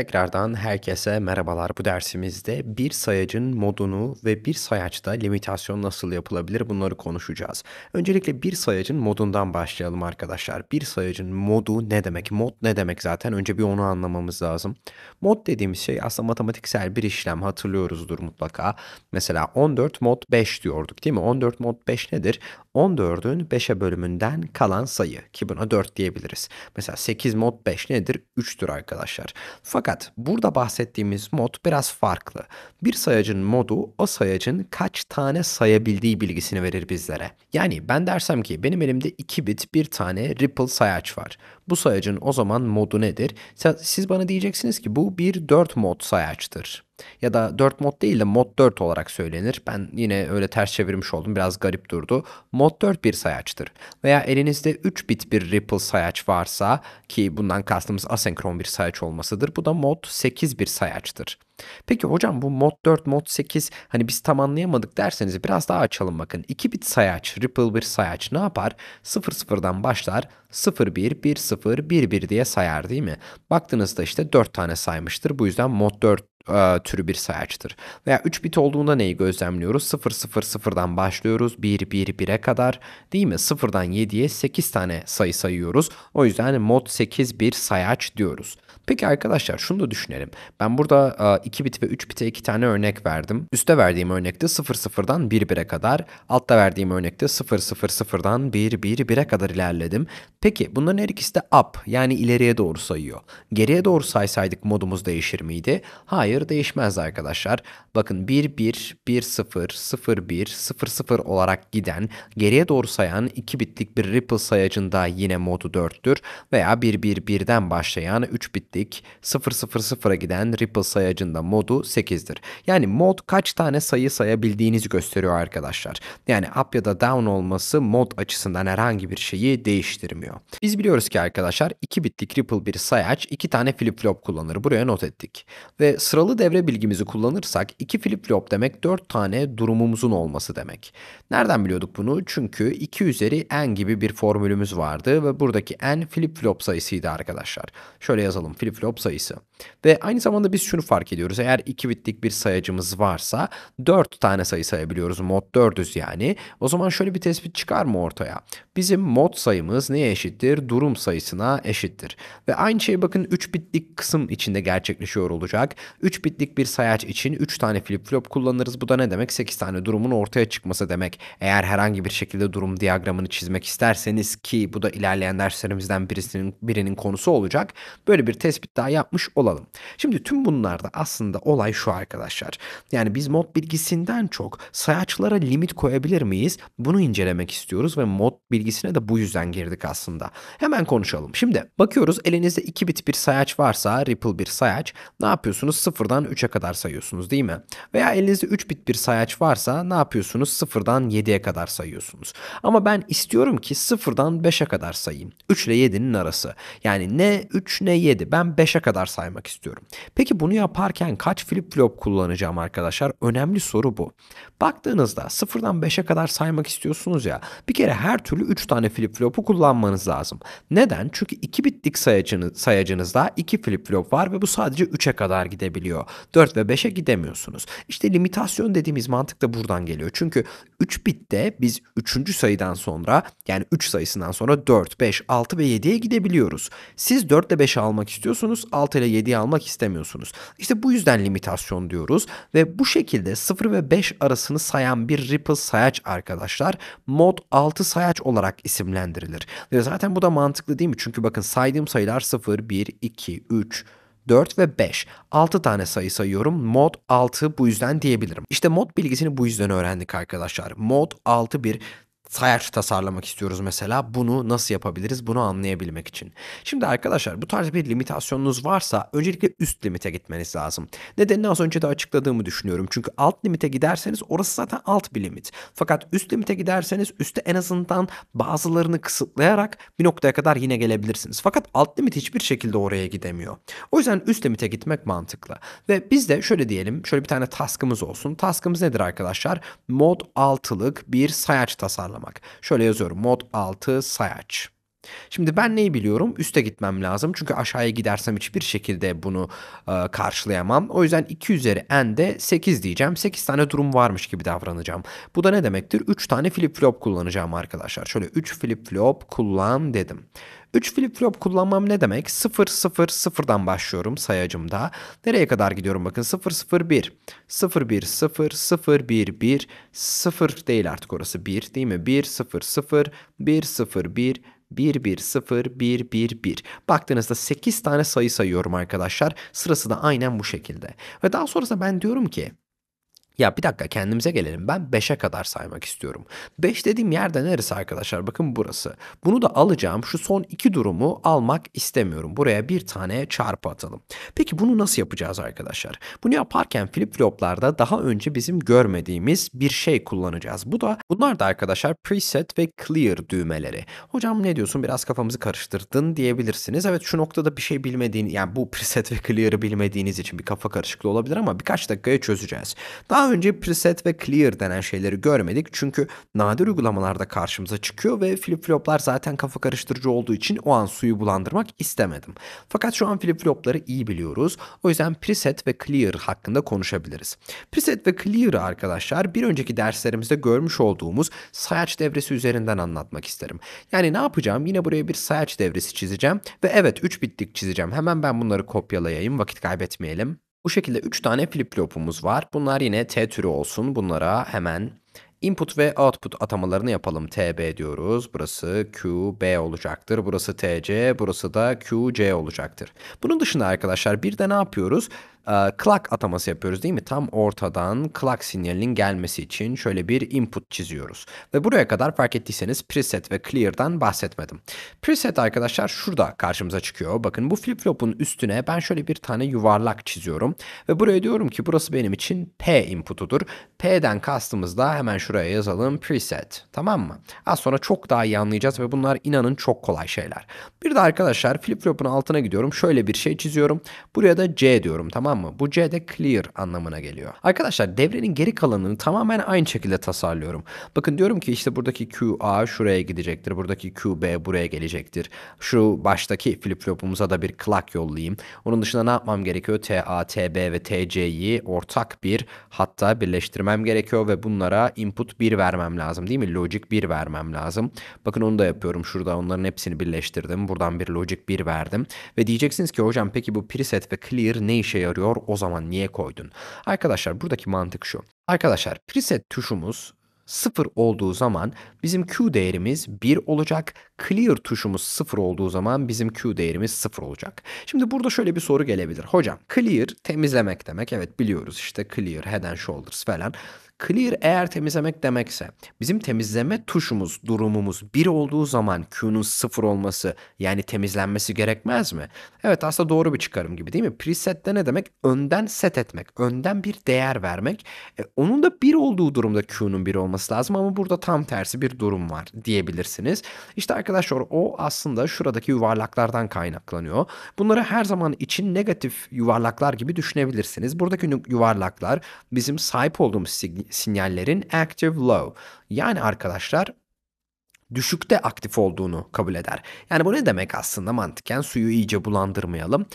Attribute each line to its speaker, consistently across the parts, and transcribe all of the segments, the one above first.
Speaker 1: Tekrardan herkese merhabalar. Bu dersimizde bir sayacın modunu ve bir sayaçta limitasyon nasıl yapılabilir bunları konuşacağız. Öncelikle bir sayacın modundan başlayalım arkadaşlar. Bir sayacın modu ne demek? Mod ne demek zaten? Önce bir onu anlamamız lazım. Mod dediğimiz şey aslında matematiksel bir işlem hatırlıyoruzdur mutlaka. Mesela 14 mod 5 diyorduk değil mi? 14 mod 5 nedir? 14'ün 5'e bölümünden kalan sayı ki buna 4 diyebiliriz. Mesela 8 mod 5 nedir? 3'tür arkadaşlar. Fakat fakat burada bahsettiğimiz mod biraz farklı. Bir sayacın modu o sayacın kaç tane sayabildiği bilgisini verir bizlere. Yani ben dersem ki benim elimde 2 bit bir tane ripple sayaç var. Bu sayacın o zaman modu nedir? Siz bana diyeceksiniz ki bu bir 4 mod sayaçtır ya da 4 mod değil de mod 4 olarak söylenir. Ben yine öyle ters çevirmiş oldum biraz garip durdu. Mod 4 bir sayaçtır veya elinizde 3 bit bir ripple sayaç varsa ki bundan kastımız asenkron bir sayaç olmasıdır. Bu da mod 8 bir sayaçtır. Peki hocam bu mod 4, mod 8 hani biz tam anlayamadık derseniz biraz daha açalım bakın. 2 bit sayaç, ripple bir sayaç ne yapar? 0 0'dan başlar 0 1 1 0 1 1 diye sayar değil mi? Baktığınızda işte 4 tane saymıştır. Bu yüzden mod 4 e, türü bir sayaçtır. Veya 3 bit olduğunda neyi gözlemliyoruz? 0 0 0'dan başlıyoruz 1 1 1'e kadar değil mi? 0'dan 7'ye 8 tane sayı sayıyoruz. O yüzden hani mod 8 bir sayaç diyoruz. Peki arkadaşlar şunu da düşünelim. Ben burada 2 e, bit ve 3 bite 2 tane örnek verdim. Üste verdiğim örnekte 0 0'dan 1 1'e kadar, altta verdiğim örnekte 0 0 0'dan 1 1 1'e kadar ilerledim. Peki bunların her ikisi de up yani ileriye doğru sayıyor. Geriye doğru saysaydık modumuz değişir miydi? Hayır Hayır değişmez arkadaşlar. Bakın 1-1, 1-0, 0-1, 0-0 olarak giden geriye doğru sayan 2 bitlik bir ripple sayacında yine modu 4'tür veya 1-1-1'den başlayan 3 bitlik 0-0-0'a giden ripple sayacında modu 8'dir. Yani mod kaç tane sayı sayabildiğinizi gösteriyor arkadaşlar. Yani up ya da down olması mod açısından herhangi bir şeyi değiştirmiyor. Biz biliyoruz ki arkadaşlar 2 bitlik ripple bir sayaç 2 tane flip flop kullanır. Buraya not ettik. Ve sıra Sıralı devre bilgimizi kullanırsak iki flip flop demek 4 tane durumumuzun olması demek. Nereden biliyorduk bunu? Çünkü 2 üzeri n gibi bir formülümüz vardı ve buradaki n flip flop sayısıydı arkadaşlar. Şöyle yazalım flip flop sayısı. Ve aynı zamanda biz şunu fark ediyoruz. Eğer 2 bitlik bir sayacımız varsa 4 tane sayı sayabiliyoruz. Mod 400 yani. O zaman şöyle bir tespit çıkar mı ortaya? Bizim mod sayımız neye eşittir? Durum sayısına eşittir. Ve aynı şey bakın 3 bitlik kısım içinde gerçekleşiyor olacak. 3 bitlik bir sayaç için 3 tane flip flop kullanırız. Bu da ne demek? 8 tane durumun ortaya çıkması demek. Eğer herhangi bir şekilde durum diyagramını çizmek isterseniz ki bu da ilerleyen derslerimizden birisinin birinin konusu olacak. Böyle bir tespit daha yapmış olalım. Şimdi tüm bunlarda aslında olay şu arkadaşlar. Yani biz mod bilgisinden çok sayaçlara limit koyabilir miyiz? Bunu incelemek istiyoruz ve mod bilgisine de bu yüzden girdik aslında. Hemen konuşalım. Şimdi bakıyoruz elinizde 2 bit bir sayaç varsa ripple bir sayaç ne yapıyorsunuz? 0 0'dan 3'e kadar sayıyorsunuz değil mi? Veya elinizde 3 bit bir sayaç varsa ne yapıyorsunuz? 0'dan 7'ye kadar sayıyorsunuz. Ama ben istiyorum ki 0'dan 5'e kadar sayayım. 3 ile 7'nin arası. Yani ne 3 ne 7 ben 5'e kadar saymak istiyorum. Peki bunu yaparken kaç flip flop kullanacağım arkadaşlar? Önemli soru bu. Baktığınızda 0'dan 5'e kadar saymak istiyorsunuz ya. Bir kere her türlü 3 tane flip flopu kullanmanız lazım. Neden? Çünkü 2 bitlik sayacınız, sayacınızda 2 flip flop var ve bu sadece 3'e kadar gidebiliyor geliyor. 4 ve 5'e gidemiyorsunuz. İşte limitasyon dediğimiz mantık da buradan geliyor. Çünkü 3 bitte biz 3. sayıdan sonra yani 3 sayısından sonra 4, 5, 6 ve 7'ye gidebiliyoruz. Siz 4 ile 5'i almak istiyorsunuz, 6 ile 7'yi almak istemiyorsunuz. İşte bu yüzden limitasyon diyoruz ve bu şekilde 0 ve 5 arasını sayan bir ripple sayaç arkadaşlar mod 6 sayaç olarak isimlendirilir. Ve zaten bu da mantıklı değil mi? Çünkü bakın saydığım sayılar 0, 1, 2, 3, 4 ve 5. 6 tane sayı sayıyorum. Mod 6 bu yüzden diyebilirim. İşte mod bilgisini bu yüzden öğrendik arkadaşlar. Mod 6 bir sayaç tasarlamak istiyoruz mesela. Bunu nasıl yapabiliriz? Bunu anlayabilmek için. Şimdi arkadaşlar bu tarz bir limitasyonunuz varsa öncelikle üst limite gitmeniz lazım. Nedenini az önce de açıkladığımı düşünüyorum. Çünkü alt limite giderseniz orası zaten alt bir limit. Fakat üst limite giderseniz üstte en azından bazılarını kısıtlayarak bir noktaya kadar yine gelebilirsiniz. Fakat alt limit hiçbir şekilde oraya gidemiyor. O yüzden üst limite gitmek mantıklı. Ve biz de şöyle diyelim. Şöyle bir tane task'ımız olsun. Task'ımız nedir arkadaşlar? Mod 6'lık bir sayaç tasarlamak tanımlamak. Şöyle yazıyorum mod 6 sayaç. Şimdi ben neyi biliyorum? Üste gitmem lazım. Çünkü aşağıya gidersem hiçbir şekilde bunu e, karşılayamam. O yüzden 2 üzeri n'de 8 diyeceğim. 8 tane durum varmış gibi davranacağım. Bu da ne demektir? 3 tane flip flop kullanacağım arkadaşlar. Şöyle 3 flip flop kullan dedim. 3 flip flop kullanmam ne demek? 0 0 0'dan başlıyorum sayacımda. Nereye kadar gidiyorum bakın 0 0 1 0 1 0 0 1 1 0 değil artık orası 1 değil mi? 1 0 0 1 0 1 1 1 0 1 1 1. Baktığınızda 8 tane sayı sayıyorum arkadaşlar. Sırası da aynen bu şekilde. Ve daha sonrasında ben diyorum ki ya bir dakika kendimize gelelim. Ben 5'e kadar saymak istiyorum. 5 dediğim yerde neresi arkadaşlar? Bakın burası. Bunu da alacağım. Şu son iki durumu almak istemiyorum. Buraya bir tane çarpı atalım. Peki bunu nasıl yapacağız arkadaşlar? Bunu yaparken flip floplarda daha önce bizim görmediğimiz bir şey kullanacağız. Bu da bunlar da arkadaşlar preset ve clear düğmeleri. Hocam ne diyorsun? Biraz kafamızı karıştırdın diyebilirsiniz. Evet şu noktada bir şey bilmediğin yani bu preset ve clear'ı bilmediğiniz için bir kafa karışıklığı olabilir ama birkaç dakikaya çözeceğiz. Daha daha önce preset ve clear denen şeyleri görmedik. Çünkü nadir uygulamalarda karşımıza çıkıyor ve flip floplar zaten kafa karıştırıcı olduğu için o an suyu bulandırmak istemedim. Fakat şu an flip flopları iyi biliyoruz. O yüzden preset ve clear hakkında konuşabiliriz. Preset ve clear arkadaşlar bir önceki derslerimizde görmüş olduğumuz sayaç devresi üzerinden anlatmak isterim. Yani ne yapacağım? Yine buraya bir sayaç devresi çizeceğim ve evet 3 bitlik çizeceğim. Hemen ben bunları kopyalayayım vakit kaybetmeyelim. Bu şekilde 3 tane flip flopumuz var. Bunlar yine T türü olsun. Bunlara hemen input ve output atamalarını yapalım. TB diyoruz. Burası QB olacaktır. Burası TC, burası da QC olacaktır. Bunun dışında arkadaşlar bir de ne yapıyoruz? Ee, clock ataması yapıyoruz değil mi? Tam ortadan clock sinyalinin gelmesi için şöyle bir input çiziyoruz. Ve buraya kadar fark ettiyseniz preset ve clear'dan bahsetmedim. Preset arkadaşlar şurada karşımıza çıkıyor. Bakın bu flip flop'un üstüne ben şöyle bir tane yuvarlak çiziyorum. Ve buraya diyorum ki burası benim için P inputudur. P'den kastımız da hemen şuraya yazalım preset. Tamam mı? Az sonra çok daha iyi anlayacağız ve bunlar inanın çok kolay şeyler. Bir de arkadaşlar flip flop'un altına gidiyorum. Şöyle bir şey çiziyorum. Buraya da C diyorum tamam Tamam mı? Bu C de clear anlamına geliyor. Arkadaşlar devrenin geri kalanını tamamen aynı şekilde tasarlıyorum. Bakın diyorum ki işte buradaki QA şuraya gidecektir. Buradaki QB buraya gelecektir. Şu baştaki flip flopumuza da bir clock yollayayım. Onun dışında ne yapmam gerekiyor? TA, TB ve TC'yi ortak bir hatta birleştirmem gerekiyor ve bunlara input 1 vermem lazım değil mi? Logic 1 vermem lazım. Bakın onu da yapıyorum. Şurada onların hepsini birleştirdim. Buradan bir logic 1 verdim. Ve diyeceksiniz ki hocam peki bu preset ve clear ne işe yarıyor? veriyor o zaman niye koydun? Arkadaşlar buradaki mantık şu. Arkadaşlar preset tuşumuz 0 olduğu zaman bizim Q değerimiz 1 olacak. Clear tuşumuz 0 olduğu zaman bizim Q değerimiz 0 olacak. Şimdi burada şöyle bir soru gelebilir. Hocam clear temizlemek demek. Evet biliyoruz işte clear, head and shoulders falan. Clear eğer temizlemek demekse bizim temizleme tuşumuz, durumumuz 1 olduğu zaman Q'nun 0 olması yani temizlenmesi gerekmez mi? Evet aslında doğru bir çıkarım gibi değil mi? Preset'te ne demek? Önden set etmek, önden bir değer vermek. E, onun da 1 olduğu durumda Q'nun 1 olması lazım ama burada tam tersi bir durum var diyebilirsiniz. İşte arkadaşlar o aslında şuradaki yuvarlaklardan kaynaklanıyor. Bunları her zaman için negatif yuvarlaklar gibi düşünebilirsiniz. Buradaki yuvarlaklar bizim sahip olduğumuz sig sinyallerin active low yani arkadaşlar düşükte aktif olduğunu kabul eder. Yani bu ne demek aslında mantıken suyu iyice bulandırmayalım.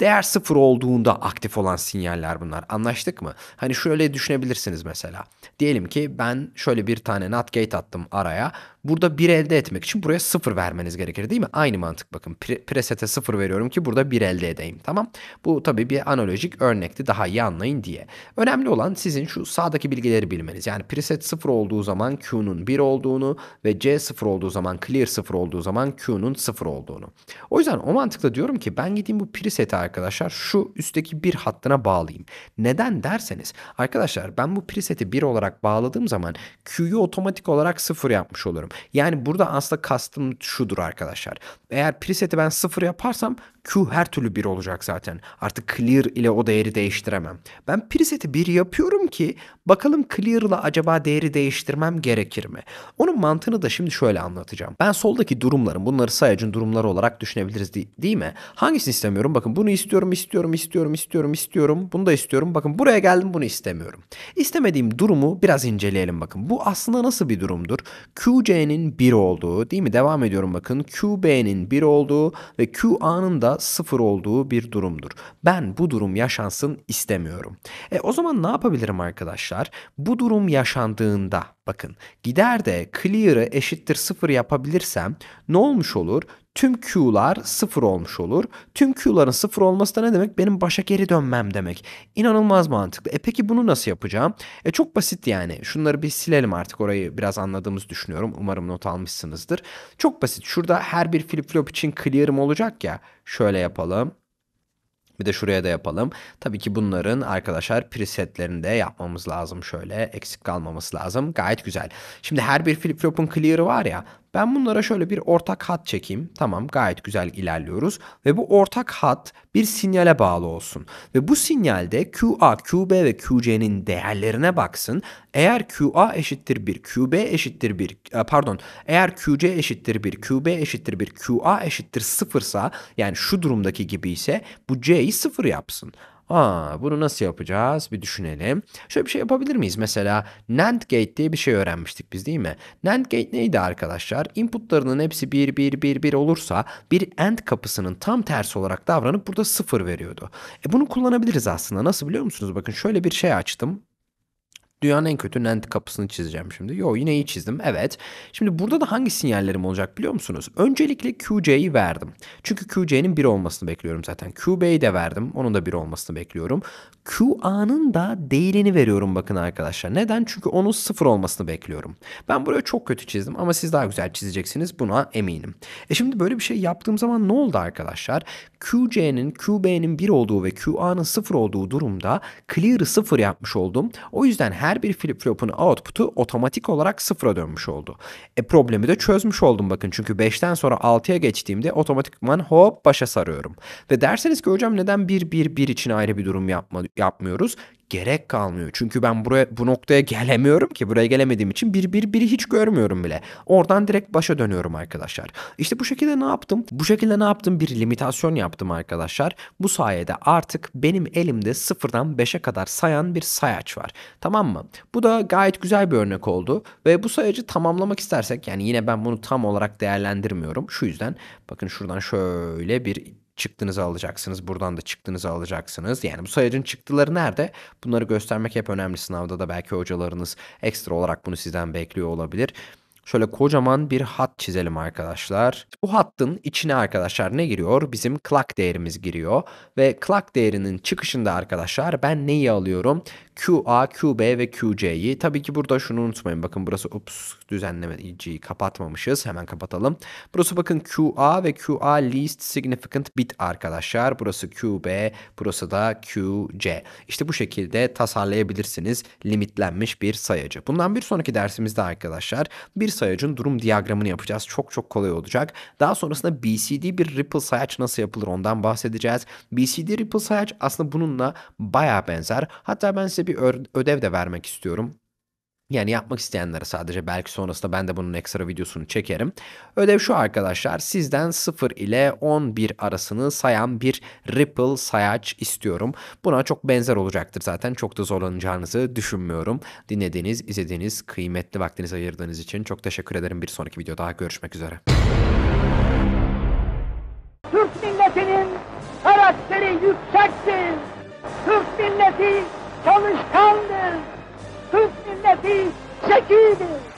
Speaker 1: Değer sıfır olduğunda aktif olan sinyaller bunlar. Anlaştık mı? Hani şöyle düşünebilirsiniz mesela. Diyelim ki ben şöyle bir tane NAT gate attım araya Burada 1 elde etmek için buraya 0 vermeniz gerekir değil mi? Aynı mantık bakın. Pre preset'e 0 veriyorum ki burada 1 elde edeyim. Tamam. Bu tabii bir analojik örnekti daha iyi anlayın diye. Önemli olan sizin şu sağdaki bilgileri bilmeniz. Yani preset 0 olduğu zaman Q'nun 1 olduğunu ve C 0 olduğu zaman clear 0 olduğu zaman Q'nun 0 olduğunu. O yüzden o mantıkla diyorum ki ben gideyim bu preset'i arkadaşlar şu üstteki bir hattına bağlayayım. Neden derseniz arkadaşlar ben bu preset'i 1 olarak bağladığım zaman Q'yu otomatik olarak 0 yapmış olurum. Yani burada aslında kastım şudur arkadaşlar. Eğer preset'i ben sıfır yaparsam Q her türlü 1 olacak zaten. Artık clear ile o değeri değiştiremem. Ben preset'i 1 yapıyorum ki bakalım clear ile acaba değeri değiştirmem gerekir mi? Onun mantığını da şimdi şöyle anlatacağım. Ben soldaki durumların bunları sayacın durumları olarak düşünebiliriz değil mi? Hangisini istemiyorum? Bakın bunu istiyorum, istiyorum, istiyorum, istiyorum, istiyorum. Bunu da istiyorum. Bakın buraya geldim bunu istemiyorum. İstemediğim durumu biraz inceleyelim bakın. Bu aslında nasıl bir durumdur? QC'nin 1 olduğu değil mi? Devam ediyorum bakın. QB'nin 1 olduğu ve QA'nın da sıfır olduğu bir durumdur. Ben bu durum yaşansın istemiyorum. E o zaman ne yapabilirim arkadaşlar? Bu durum yaşandığında bakın gider de clear'ı eşittir sıfır yapabilirsem ne olmuş olur? tüm Q'lar sıfır olmuş olur. Tüm Q'ların sıfır olması da ne demek? Benim başa geri dönmem demek. İnanılmaz mantıklı. E peki bunu nasıl yapacağım? E çok basit yani. Şunları bir silelim artık orayı biraz anladığımız düşünüyorum. Umarım not almışsınızdır. Çok basit. Şurada her bir flip flop için clear'ım olacak ya. Şöyle yapalım. Bir de şuraya da yapalım. Tabii ki bunların arkadaşlar presetlerini de yapmamız lazım şöyle. Eksik kalmaması lazım. Gayet güzel. Şimdi her bir flip flop'un clear'ı var ya. Ben bunlara şöyle bir ortak hat çekeyim. Tamam gayet güzel ilerliyoruz. Ve bu ortak hat bir sinyale bağlı olsun. Ve bu sinyalde QA, QB ve QC'nin değerlerine baksın. Eğer QA eşittir bir, QB eşittir bir, e, pardon eğer QC eşittir bir, QB eşittir bir, QA eşittir sıfırsa yani şu durumdaki gibi ise bu C'yi sıfır yapsın. Aa, bunu nasıl yapacağız? Bir düşünelim. Şöyle bir şey yapabilir miyiz? Mesela NAND gate diye bir şey öğrenmiştik biz değil mi? NAND gate neydi arkadaşlar? Inputlarının hepsi 1 1 1 1 olursa bir AND kapısının tam tersi olarak davranıp burada 0 veriyordu. E bunu kullanabiliriz aslında. Nasıl biliyor musunuz? Bakın şöyle bir şey açtım. Dünyanın en kötü NAND kapısını çizeceğim şimdi. Yo yine iyi çizdim. Evet. Şimdi burada da hangi sinyallerim olacak biliyor musunuz? Öncelikle QC'yi verdim. Çünkü QJ'nin 1 olmasını bekliyorum zaten. QB'yi de verdim. Onun da 1 olmasını bekliyorum. QA'nın da değerini veriyorum bakın arkadaşlar. Neden? Çünkü onun 0 olmasını bekliyorum. Ben buraya çok kötü çizdim ama siz daha güzel çizeceksiniz. Buna eminim. E şimdi böyle bir şey yaptığım zaman ne oldu arkadaşlar? QC'nin QB'nin 1 olduğu ve QA'nın 0 olduğu durumda clear'ı 0 yapmış oldum. O yüzden her bir flip flop'un output'u otomatik olarak 0'a dönmüş oldu. E problemi de çözmüş oldum bakın çünkü 5'ten sonra 6'ya geçtiğimde otomatikman hop başa sarıyorum. Ve derseniz ki hocam neden 1 1 1 için ayrı bir durum yapma, yapmıyoruz? gerek kalmıyor. Çünkü ben buraya bu noktaya gelemiyorum ki buraya gelemediğim için bir bir biri hiç görmüyorum bile. Oradan direkt başa dönüyorum arkadaşlar. İşte bu şekilde ne yaptım? Bu şekilde ne yaptım? Bir limitasyon yaptım arkadaşlar. Bu sayede artık benim elimde sıfırdan 5'e kadar sayan bir sayaç var. Tamam mı? Bu da gayet güzel bir örnek oldu ve bu sayacı tamamlamak istersek yani yine ben bunu tam olarak değerlendirmiyorum. Şu yüzden bakın şuradan şöyle bir çıktınızı alacaksınız. Buradan da çıktınızı alacaksınız. Yani bu sayacın çıktıları nerede? Bunları göstermek hep önemli sınavda da belki hocalarınız ekstra olarak bunu sizden bekliyor olabilir. Şöyle kocaman bir hat çizelim arkadaşlar. Bu hattın içine arkadaşlar ne giriyor? Bizim clock değerimiz giriyor. Ve clock değerinin çıkışında arkadaşlar ben neyi alıyorum? QA, QB ve QC'yi. Tabii ki burada şunu unutmayın. Bakın burası ups düzenlemeciyi kapatmamışız. Hemen kapatalım. Burası bakın QA ve QA least significant bit arkadaşlar. Burası QB, burası da QC. İşte bu şekilde tasarlayabilirsiniz limitlenmiş bir sayacı. Bundan bir sonraki dersimizde arkadaşlar bir sayacın durum diyagramını yapacağız. Çok çok kolay olacak. Daha sonrasında BCD bir ripple sayaç nasıl yapılır ondan bahsedeceğiz. BCD ripple sayaç aslında bununla baya benzer. Hatta ben size bir ödev de vermek istiyorum. Yani yapmak isteyenlere sadece belki sonrasında ben de bunun ekstra videosunu çekerim. Ödev şu arkadaşlar sizden 0 ile 11 arasını sayan bir ripple sayaç istiyorum. Buna çok benzer olacaktır zaten çok da zorlanacağınızı düşünmüyorum. Dinlediğiniz, izlediğiniz, kıymetli vaktinizi ayırdığınız için çok teşekkür ederim. Bir sonraki videoda görüşmek üzere. Türk milletinin karakteri yüksektir. Türk milleti çalışkandır. Türk milleti şekildir.